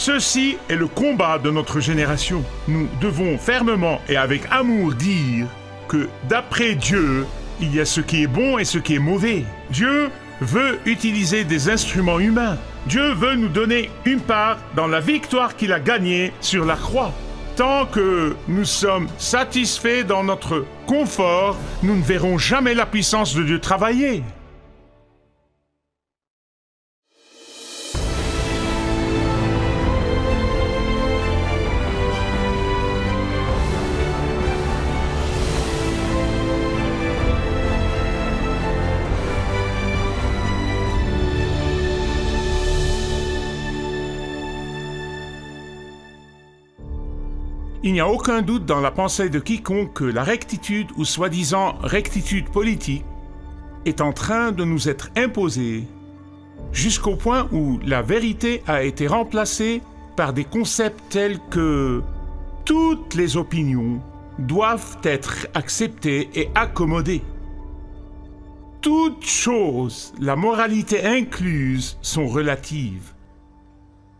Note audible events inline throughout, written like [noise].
Ceci est le combat de notre génération. Nous devons fermement et avec amour dire que d'après Dieu, il y a ce qui est bon et ce qui est mauvais. Dieu veut utiliser des instruments humains. Dieu veut nous donner une part dans la victoire qu'il a gagnée sur la croix. Tant que nous sommes satisfaits dans notre confort, nous ne verrons jamais la puissance de Dieu travailler. Il n'y a aucun doute dans la pensée de quiconque que la rectitude ou soi-disant rectitude politique est en train de nous être imposée jusqu'au point où la vérité a été remplacée par des concepts tels que toutes les opinions doivent être acceptées et accommodées. Toutes choses, la moralité incluse, sont relatives.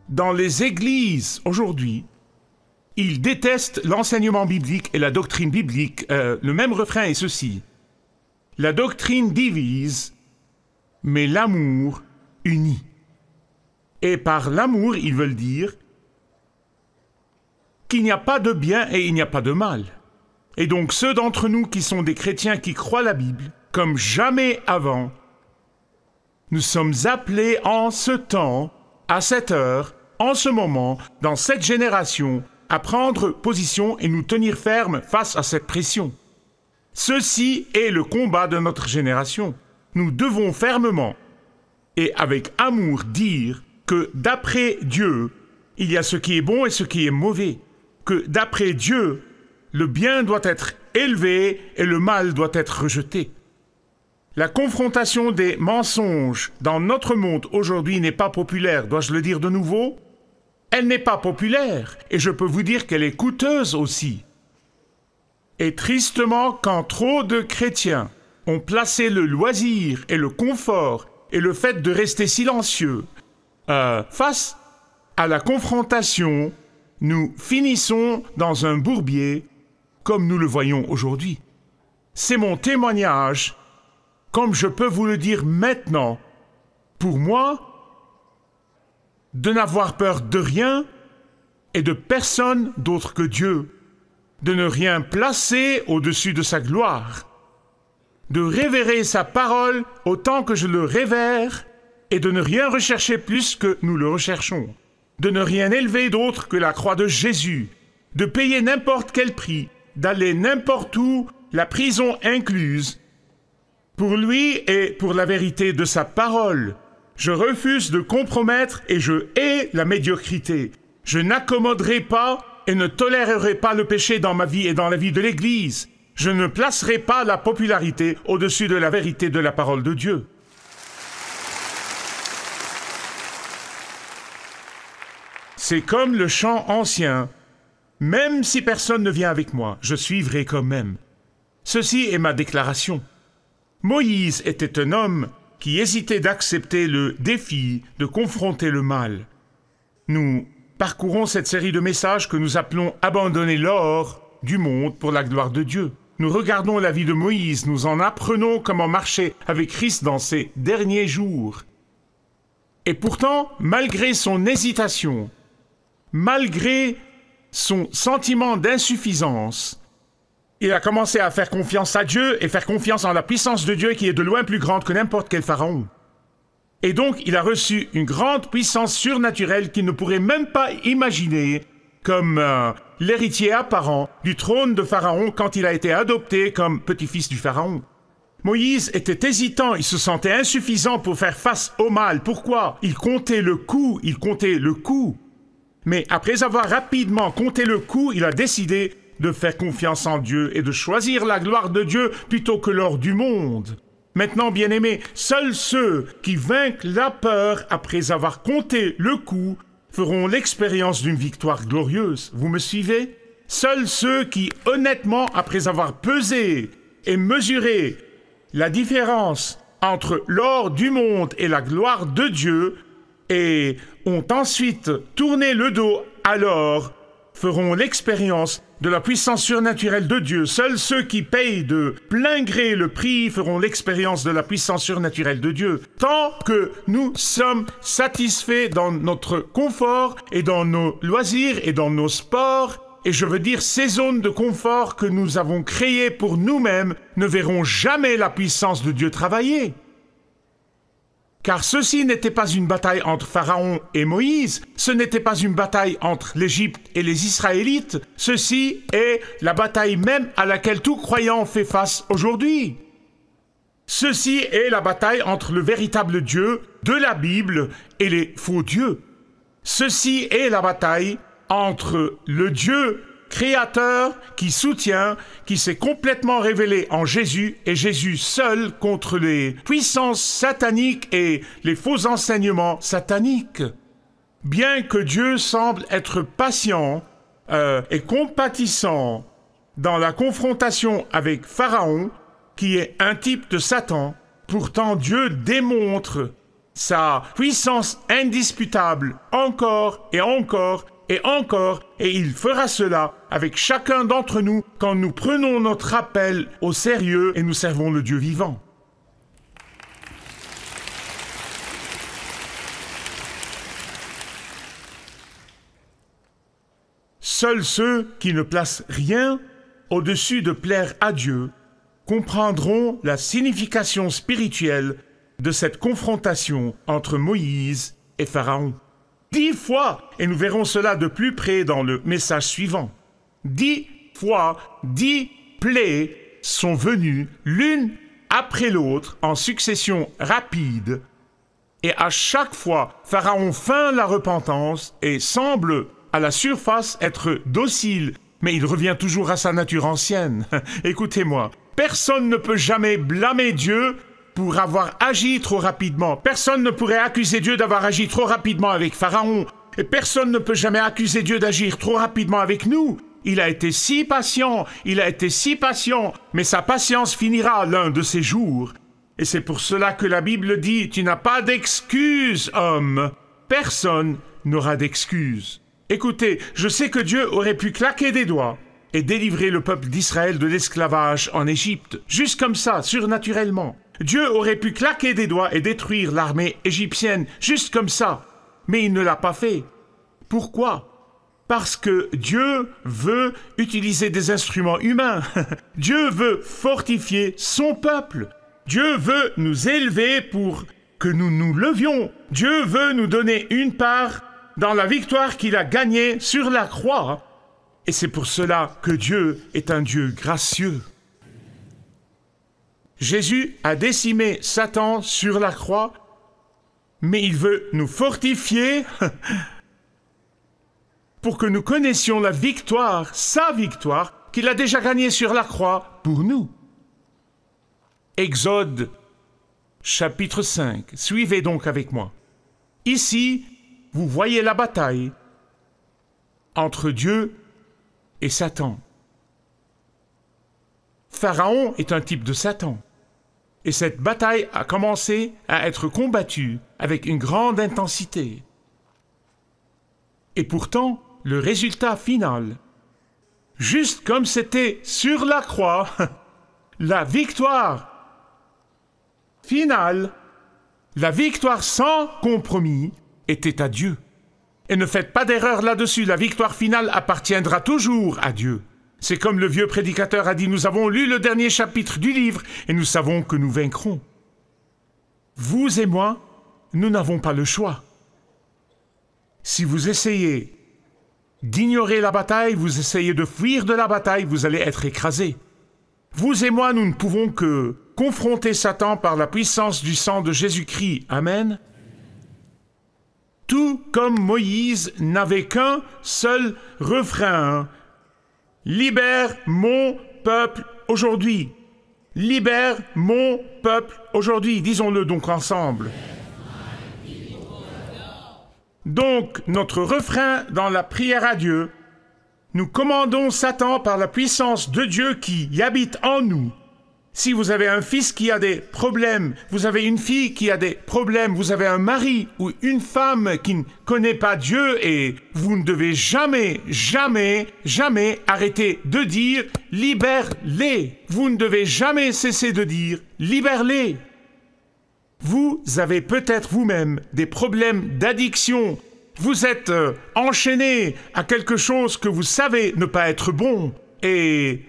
Dans les églises aujourd'hui, ils détestent l'enseignement biblique et la doctrine biblique. Euh, le même refrain est ceci. La doctrine divise, mais l'amour unit. Et par l'amour, ils veulent dire qu'il n'y a pas de bien et il n'y a pas de mal. Et donc ceux d'entre nous qui sont des chrétiens qui croient la Bible, comme jamais avant, nous sommes appelés en ce temps, à cette heure, en ce moment, dans cette génération, à prendre position et nous tenir fermes face à cette pression. Ceci est le combat de notre génération. Nous devons fermement et avec amour dire que d'après Dieu, il y a ce qui est bon et ce qui est mauvais, que d'après Dieu, le bien doit être élevé et le mal doit être rejeté. La confrontation des mensonges dans notre monde aujourd'hui n'est pas populaire, dois-je le dire de nouveau elle n'est pas populaire, et je peux vous dire qu'elle est coûteuse aussi. Et tristement, quand trop de chrétiens ont placé le loisir et le confort et le fait de rester silencieux euh, face à la confrontation, nous finissons dans un bourbier comme nous le voyons aujourd'hui. C'est mon témoignage, comme je peux vous le dire maintenant. Pour moi, de n'avoir peur de rien et de personne d'autre que Dieu, de ne rien placer au-dessus de sa gloire, de révérer sa parole autant que je le révère, et de ne rien rechercher plus que nous le recherchons, de ne rien élever d'autre que la croix de Jésus, de payer n'importe quel prix, d'aller n'importe où, la prison incluse, pour lui et pour la vérité de sa parole, je refuse de compromettre et je hais la médiocrité. Je n'accommoderai pas et ne tolérerai pas le péché dans ma vie et dans la vie de l'Église. Je ne placerai pas la popularité au-dessus de la vérité de la parole de Dieu. C'est comme le chant ancien. Même si personne ne vient avec moi, je suivrai quand même. Ceci est ma déclaration. Moïse était un homme qui hésitaient d'accepter le défi de confronter le mal. Nous parcourons cette série de messages que nous appelons Abandonner l'or du monde pour la gloire de Dieu. Nous regardons la vie de Moïse, nous en apprenons comment marcher avec Christ dans ses derniers jours. Et pourtant, malgré son hésitation, malgré son sentiment d'insuffisance, il a commencé à faire confiance à Dieu et faire confiance en la puissance de Dieu qui est de loin plus grande que n'importe quel pharaon. Et donc, il a reçu une grande puissance surnaturelle qu'il ne pourrait même pas imaginer comme euh, l'héritier apparent du trône de Pharaon quand il a été adopté comme petit-fils du Pharaon. Moïse était hésitant, il se sentait insuffisant pour faire face au mal. Pourquoi Il comptait le coup, il comptait le coup. Mais après avoir rapidement compté le coup, il a décidé de faire confiance en Dieu et de choisir la gloire de Dieu plutôt que l'or du monde. Maintenant, bien-aimés, seuls ceux qui vainquent la peur après avoir compté le coup feront l'expérience d'une victoire glorieuse. Vous me suivez Seuls ceux qui, honnêtement, après avoir pesé et mesuré la différence entre l'or du monde et la gloire de Dieu, et ont ensuite tourné le dos à l'or feront l'expérience de la puissance surnaturelle de Dieu. Seuls ceux qui payent de plein gré le prix feront l'expérience de la puissance surnaturelle de Dieu. Tant que nous sommes satisfaits dans notre confort et dans nos loisirs et dans nos sports, et je veux dire ces zones de confort que nous avons créées pour nous-mêmes ne verront jamais la puissance de Dieu travailler. Car ceci n'était pas une bataille entre Pharaon et Moïse, ce n'était pas une bataille entre l'Égypte et les Israélites, ceci est la bataille même à laquelle tout croyant fait face aujourd'hui. Ceci est la bataille entre le véritable Dieu de la Bible et les faux dieux. Ceci est la bataille entre le Dieu créateur qui soutient, qui s'est complètement révélé en Jésus et Jésus seul contre les puissances sataniques et les faux enseignements sataniques. Bien que Dieu semble être patient euh, et compatissant dans la confrontation avec Pharaon, qui est un type de Satan, pourtant Dieu démontre sa puissance indisputable encore et encore et encore, et il fera cela avec chacun d'entre nous quand nous prenons notre appel au sérieux et nous servons le Dieu vivant. Seuls ceux qui ne placent rien au-dessus de plaire à Dieu comprendront la signification spirituelle de cette confrontation entre Moïse et Pharaon. Dix fois, et nous verrons cela de plus près dans le message suivant. Dix fois, dix plaies sont venues l'une après l'autre en succession rapide, et à chaque fois, Pharaon feint la repentance et semble, à la surface, être docile, mais il revient toujours à sa nature ancienne. [laughs] Écoutez-moi, personne ne peut jamais blâmer Dieu pour avoir agi trop rapidement. Personne ne pourrait accuser Dieu d'avoir agi trop rapidement avec Pharaon. Et personne ne peut jamais accuser Dieu d'agir trop rapidement avec nous. Il a été si patient, il a été si patient, mais sa patience finira l'un de ces jours. Et c'est pour cela que la Bible dit, Tu n'as pas d'excuse, homme. Personne n'aura d'excuse. Écoutez, je sais que Dieu aurait pu claquer des doigts et délivrer le peuple d'Israël de l'esclavage en Égypte, juste comme ça, surnaturellement. Dieu aurait pu claquer des doigts et détruire l'armée égyptienne, juste comme ça, mais il ne l'a pas fait. Pourquoi parce que Dieu veut utiliser des instruments humains. [laughs] Dieu veut fortifier son peuple. Dieu veut nous élever pour que nous nous levions. Dieu veut nous donner une part dans la victoire qu'il a gagnée sur la croix. Et c'est pour cela que Dieu est un Dieu gracieux. Jésus a décimé Satan sur la croix, mais il veut nous fortifier [laughs] pour que nous connaissions la victoire, sa victoire, qu'il a déjà gagnée sur la croix pour nous. Exode chapitre 5. Suivez donc avec moi. Ici, vous voyez la bataille entre Dieu et Satan. Pharaon est un type de Satan. Et cette bataille a commencé à être combattue avec une grande intensité. Et pourtant, le résultat final. Juste comme c'était sur la croix, [laughs] la victoire finale, la victoire sans compromis était à Dieu. Et ne faites pas d'erreur là-dessus, la victoire finale appartiendra toujours à Dieu. C'est comme le vieux prédicateur a dit, nous avons lu le dernier chapitre du livre et nous savons que nous vaincrons. Vous et moi, nous n'avons pas le choix. Si vous essayez d'ignorer la bataille, vous essayez de fuir de la bataille, vous allez être écrasé. Vous et moi, nous ne pouvons que confronter Satan par la puissance du sang de Jésus-Christ. Amen. Tout comme Moïse n'avait qu'un seul refrain. Libère mon peuple aujourd'hui. Libère mon peuple aujourd'hui. Disons-le donc ensemble. Donc notre refrain dans la prière à Dieu, nous commandons Satan par la puissance de Dieu qui y habite en nous. Si vous avez un fils qui a des problèmes, vous avez une fille qui a des problèmes, vous avez un mari ou une femme qui ne connaît pas Dieu et vous ne devez jamais, jamais, jamais arrêter de dire libère-les. Vous ne devez jamais cesser de dire libère-les. Vous avez peut-être vous-même des problèmes d'addiction. Vous êtes euh, enchaîné à quelque chose que vous savez ne pas être bon et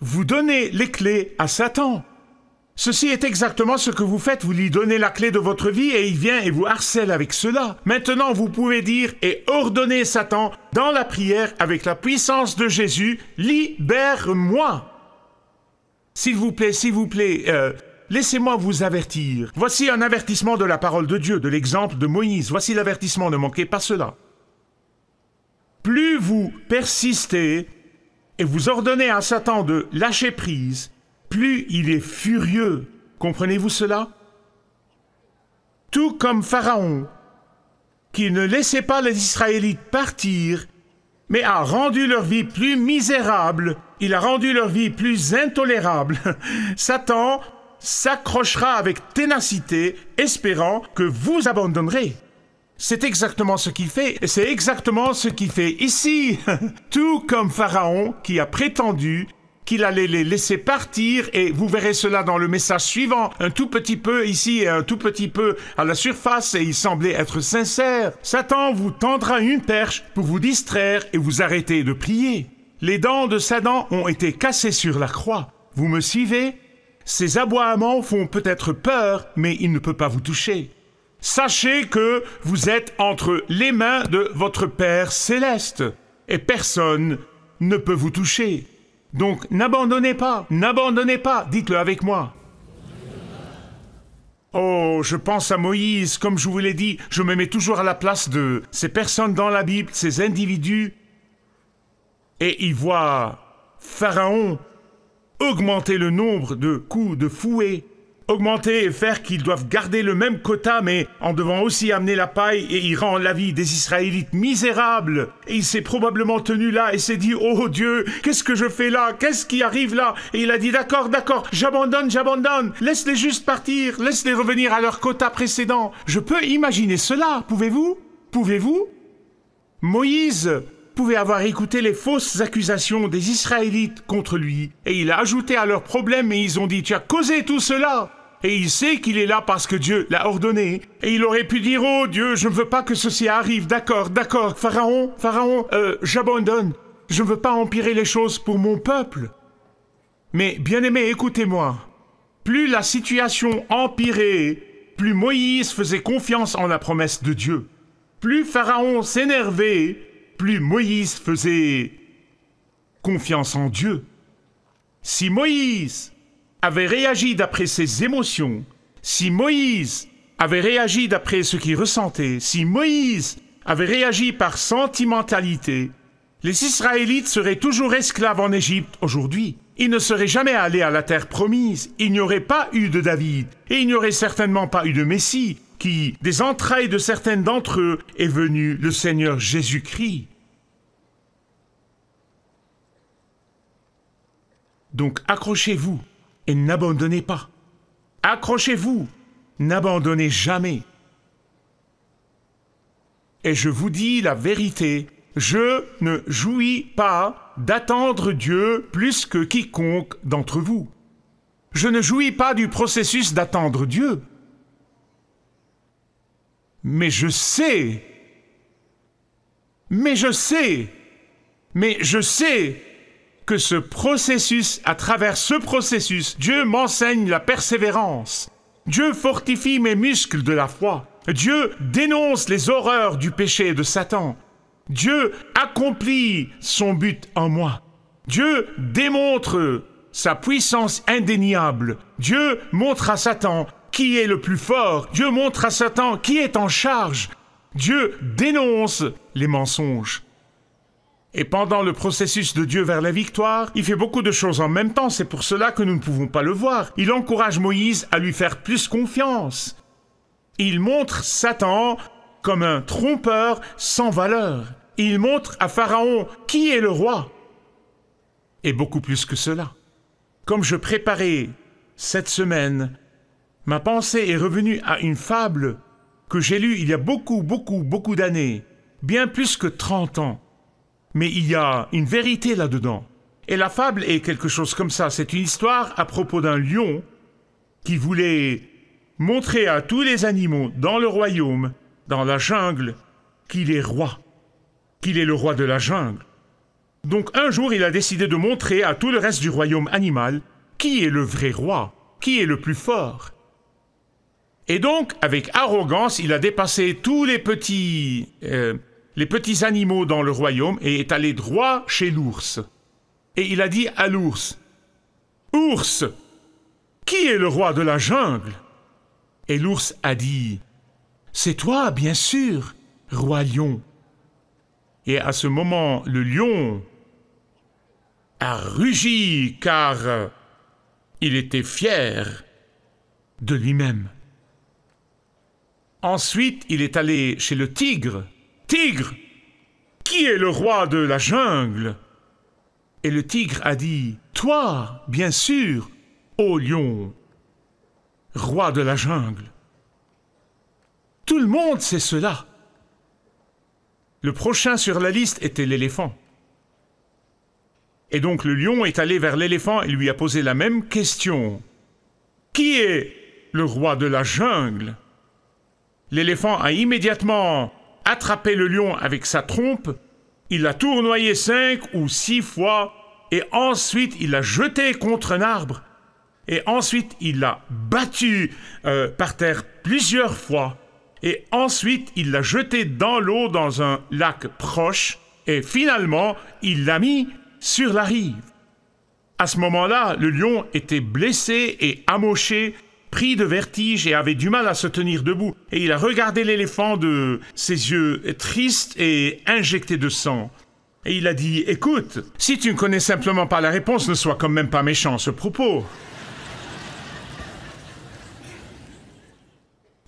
vous donnez les clés à Satan. Ceci est exactement ce que vous faites, vous lui donnez la clé de votre vie et il vient et vous harcèle avec cela. Maintenant, vous pouvez dire et ordonner Satan dans la prière avec la puissance de Jésus, libère-moi. S'il vous plaît, s'il vous plaît, euh, Laissez-moi vous avertir. Voici un avertissement de la parole de Dieu, de l'exemple de Moïse. Voici l'avertissement, ne manquez pas cela. Plus vous persistez et vous ordonnez à Satan de lâcher prise, plus il est furieux. Comprenez-vous cela Tout comme Pharaon, qui ne laissait pas les Israélites partir, mais a rendu leur vie plus misérable, il a rendu leur vie plus intolérable. [laughs] Satan s'accrochera avec ténacité, espérant que vous abandonnerez. C'est exactement ce qu'il fait, et c'est exactement ce qu'il fait ici, [laughs] tout comme Pharaon qui a prétendu qu'il allait les laisser partir, et vous verrez cela dans le message suivant, un tout petit peu ici et un tout petit peu à la surface, et il semblait être sincère. Satan vous tendra une perche pour vous distraire et vous arrêter de prier. Les dents de Satan ont été cassées sur la croix. Vous me suivez ces aboiements font peut-être peur, mais il ne peut pas vous toucher. Sachez que vous êtes entre les mains de votre Père céleste, et personne ne peut vous toucher. Donc n'abandonnez pas, n'abandonnez pas, dites-le avec moi. Oh, je pense à Moïse, comme je vous l'ai dit, je me mets toujours à la place de ces personnes dans la Bible, ces individus. Et ils voient Pharaon augmenter le nombre de coups de fouet, augmenter et faire qu'ils doivent garder le même quota, mais en devant aussi amener la paille, et il rend la vie des Israélites misérable. Et il s'est probablement tenu là et s'est dit, oh Dieu, qu'est-ce que je fais là Qu'est-ce qui arrive là Et il a dit, d'accord, d'accord, j'abandonne, j'abandonne, laisse-les juste partir, laisse-les revenir à leur quota précédent. Je peux imaginer cela, pouvez-vous Pouvez-vous Moïse avoir écouté les fausses accusations des Israélites contre lui, et il a ajouté à leurs problèmes et ils ont dit, tu as causé tout cela et il sait qu'il est là parce que Dieu l'a ordonné. Et il aurait pu dire, oh Dieu, je ne veux pas que ceci arrive, d'accord, d'accord, Pharaon, Pharaon, euh, j'abandonne, je ne veux pas empirer les choses pour mon peuple. Mais bien-aimé, écoutez-moi, plus la situation empirait, plus Moïse faisait confiance en la promesse de Dieu. Plus Pharaon s'énervait, plus Moïse faisait confiance en Dieu. Si Moïse avait réagi d'après ses émotions, si Moïse avait réagi d'après ce qu'il ressentait, si Moïse avait réagi par sentimentalité, les Israélites seraient toujours esclaves en Égypte aujourd'hui. Ils ne seraient jamais allés à la terre promise, il n'y aurait pas eu de David, et il n'y aurait certainement pas eu de Messie, qui, des entrailles de certaines d'entre eux, est venu le Seigneur Jésus-Christ. Donc accrochez-vous et n'abandonnez pas. Accrochez-vous, n'abandonnez jamais. Et je vous dis la vérité, je ne jouis pas d'attendre Dieu plus que quiconque d'entre vous. Je ne jouis pas du processus d'attendre Dieu. Mais je sais, mais je sais, mais je sais que ce processus, à travers ce processus, Dieu m'enseigne la persévérance. Dieu fortifie mes muscles de la foi. Dieu dénonce les horreurs du péché de Satan. Dieu accomplit son but en moi. Dieu démontre sa puissance indéniable. Dieu montre à Satan qui est le plus fort. Dieu montre à Satan qui est en charge. Dieu dénonce les mensonges. Et pendant le processus de Dieu vers la victoire, il fait beaucoup de choses en même temps, c'est pour cela que nous ne pouvons pas le voir. Il encourage Moïse à lui faire plus confiance. Il montre Satan comme un trompeur sans valeur. Il montre à Pharaon qui est le roi. Et beaucoup plus que cela. Comme je préparais cette semaine, ma pensée est revenue à une fable que j'ai lue il y a beaucoup, beaucoup, beaucoup d'années, bien plus que 30 ans. Mais il y a une vérité là-dedans. Et la fable est quelque chose comme ça. C'est une histoire à propos d'un lion qui voulait montrer à tous les animaux dans le royaume, dans la jungle, qu'il est roi, qu'il est le roi de la jungle. Donc un jour, il a décidé de montrer à tout le reste du royaume animal qui est le vrai roi, qui est le plus fort. Et donc, avec arrogance, il a dépassé tous les petits... Euh, les petits animaux dans le royaume et est allé droit chez l'ours. Et il a dit à l'ours, Ours, qui est le roi de la jungle Et l'ours a dit, C'est toi, bien sûr, roi lion. Et à ce moment, le lion a rugi car il était fier de lui-même. Ensuite, il est allé chez le tigre Tigre, qui est le roi de la jungle Et le tigre a dit, Toi, bien sûr, ô lion, roi de la jungle. Tout le monde sait cela. Le prochain sur la liste était l'éléphant. Et donc le lion est allé vers l'éléphant et lui a posé la même question. Qui est le roi de la jungle L'éléphant a immédiatement attrapé le lion avec sa trompe, il l'a tournoyé cinq ou six fois, et ensuite il l'a jeté contre un arbre, et ensuite il l'a battu euh, par terre plusieurs fois, et ensuite il l'a jeté dans l'eau dans un lac proche, et finalement il l'a mis sur la rive. À ce moment-là, le lion était blessé et amoché, pris de vertige et avait du mal à se tenir debout, et il a regardé l'éléphant de ses yeux tristes et injectés de sang. Et il a dit Écoute, si tu ne connais simplement pas la réponse, ne sois quand même pas méchant à ce propos.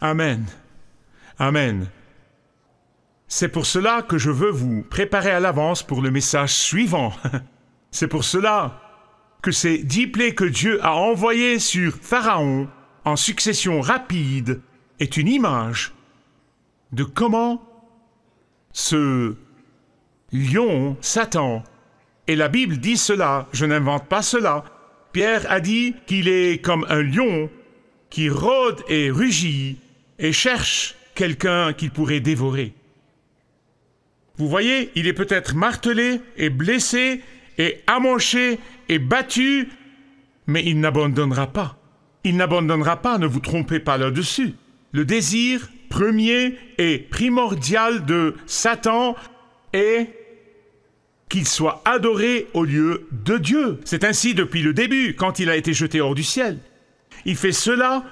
Amen. Amen. C'est pour cela que je veux vous préparer à l'avance pour le message suivant. [laughs] C'est pour cela que ces dix plaies que Dieu a envoyées sur Pharaon en succession rapide est une image de comment ce lion, Satan, et la Bible dit cela, je n'invente pas cela, Pierre a dit qu'il est comme un lion qui rôde et rugit et cherche quelqu'un qu'il pourrait dévorer. Vous voyez, il est peut-être martelé et blessé et amanché et battu, mais il n'abandonnera pas. Il n'abandonnera pas, ne vous trompez pas là-dessus. Le désir premier et primordial de Satan est qu'il soit adoré au lieu de Dieu. C'est ainsi depuis le début, quand il a été jeté hors du ciel. Il fait cela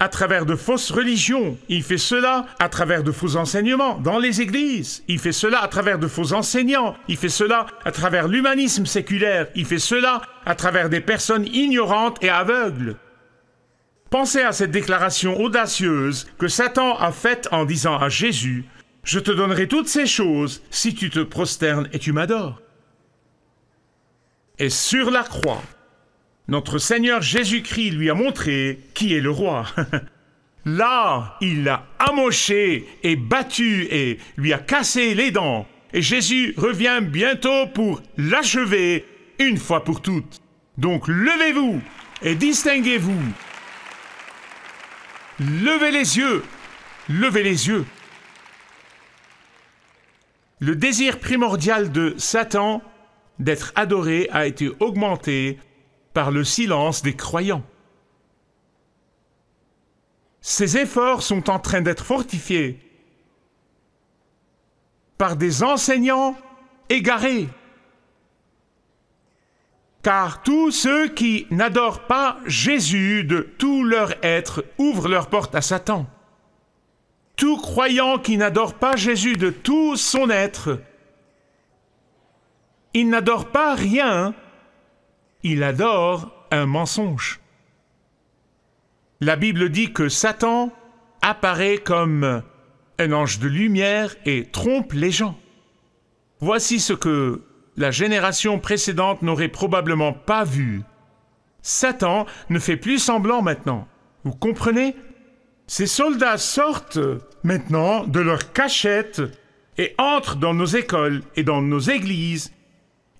à travers de fausses religions, il fait cela à travers de faux enseignements dans les églises, il fait cela à travers de faux enseignants, il fait cela à travers l'humanisme séculaire, il fait cela à travers des personnes ignorantes et aveugles. Pensez à cette déclaration audacieuse que Satan a faite en disant à Jésus, Je te donnerai toutes ces choses si tu te prosternes et tu m'adores. Et sur la croix, notre Seigneur Jésus-Christ lui a montré qui est le roi. [laughs] Là, il l'a amoché et battu et lui a cassé les dents. Et Jésus revient bientôt pour l'achever une fois pour toutes. Donc levez-vous et distinguez-vous Levez les yeux Levez les yeux Le désir primordial de Satan d'être adoré a été augmenté par le silence des croyants. Ces efforts sont en train d'être fortifiés par des enseignants égarés. Car tous ceux qui n'adorent pas Jésus de tout leur être ouvrent leur porte à Satan. Tout croyant qui n'adore pas Jésus de tout son être, il n'adore pas rien, il adore un mensonge. La Bible dit que Satan apparaît comme un ange de lumière et trompe les gens. Voici ce que la génération précédente n'aurait probablement pas vu. Satan ne fait plus semblant maintenant. Vous comprenez Ces soldats sortent maintenant de leur cachette et entrent dans nos écoles et dans nos églises.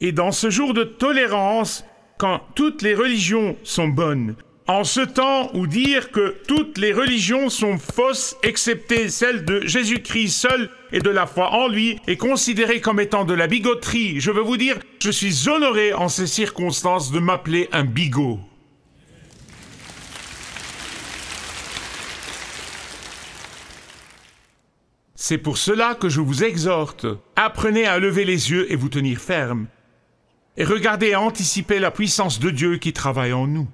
Et dans ce jour de tolérance, quand toutes les religions sont bonnes, en ce temps où dire que toutes les religions sont fausses, excepté celle de Jésus-Christ seul et de la foi en lui, est considéré comme étant de la bigoterie, je veux vous dire, je suis honoré en ces circonstances de m'appeler un bigot. C'est pour cela que je vous exhorte, apprenez à lever les yeux et vous tenir ferme, et regardez à anticiper la puissance de Dieu qui travaille en nous.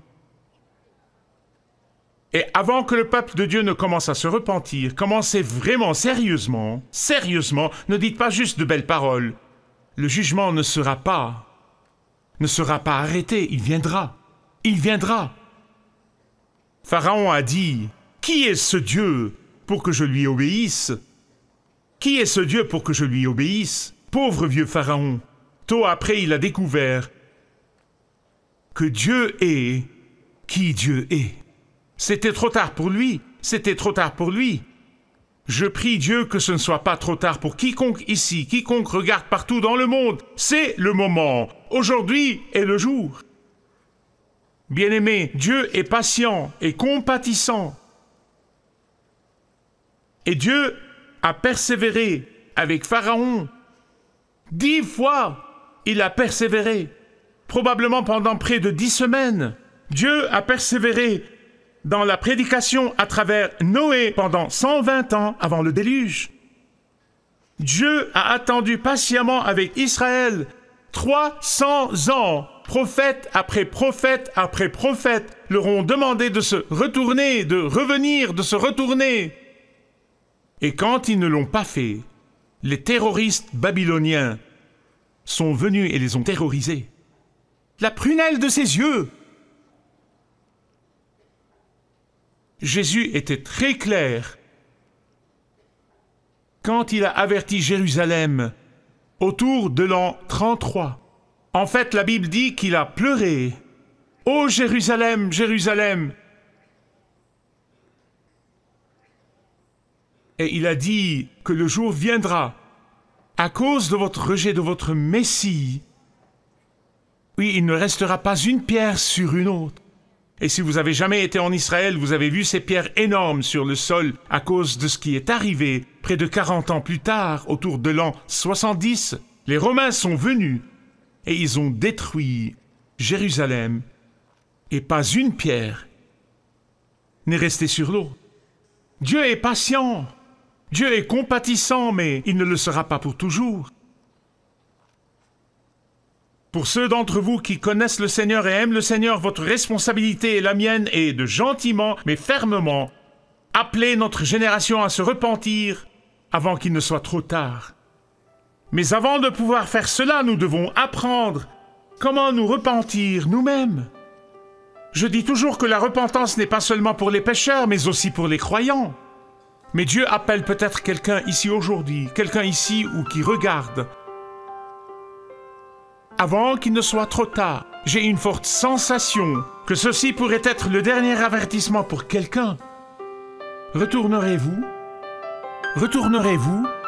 Et avant que le peuple de Dieu ne commence à se repentir, commencez vraiment sérieusement, sérieusement, ne dites pas juste de belles paroles. Le jugement ne sera pas, ne sera pas arrêté, il viendra, il viendra. Pharaon a dit, Qui est ce Dieu pour que je lui obéisse Qui est ce Dieu pour que je lui obéisse Pauvre vieux Pharaon, tôt après il a découvert que Dieu est qui Dieu est. C'était trop tard pour lui. C'était trop tard pour lui. Je prie Dieu que ce ne soit pas trop tard pour quiconque ici, quiconque regarde partout dans le monde. C'est le moment. Aujourd'hui est le jour. Bien-aimé, Dieu est patient et compatissant. Et Dieu a persévéré avec Pharaon. Dix fois, il a persévéré, probablement pendant près de dix semaines. Dieu a persévéré dans la prédication à travers Noé pendant 120 ans avant le déluge. Dieu a attendu patiemment avec Israël 300 ans. Prophète après prophète après prophète leur ont demandé de se retourner, de revenir, de se retourner. Et quand ils ne l'ont pas fait, les terroristes babyloniens sont venus et les ont terrorisés. La prunelle de ses yeux Jésus était très clair quand il a averti Jérusalem autour de l'an 33. En fait, la Bible dit qu'il a pleuré. Ô Jérusalem, Jérusalem Et il a dit que le jour viendra, à cause de votre rejet de votre Messie, oui, il ne restera pas une pierre sur une autre. Et si vous avez jamais été en Israël, vous avez vu ces pierres énormes sur le sol à cause de ce qui est arrivé près de 40 ans plus tard, autour de l'an 70. Les Romains sont venus et ils ont détruit Jérusalem et pas une pierre n'est restée sur l'eau. Dieu est patient, Dieu est compatissant, mais il ne le sera pas pour toujours. Pour ceux d'entre vous qui connaissent le Seigneur et aiment le Seigneur, votre responsabilité et la mienne est de gentiment mais fermement appeler notre génération à se repentir avant qu'il ne soit trop tard. Mais avant de pouvoir faire cela, nous devons apprendre comment nous repentir nous-mêmes. Je dis toujours que la repentance n'est pas seulement pour les pécheurs, mais aussi pour les croyants. Mais Dieu appelle peut-être quelqu'un ici aujourd'hui, quelqu'un ici ou qui regarde, avant qu'il ne soit trop tard. J'ai une forte sensation que ceci pourrait être le dernier avertissement pour quelqu'un. Retournerez-vous Retournerez-vous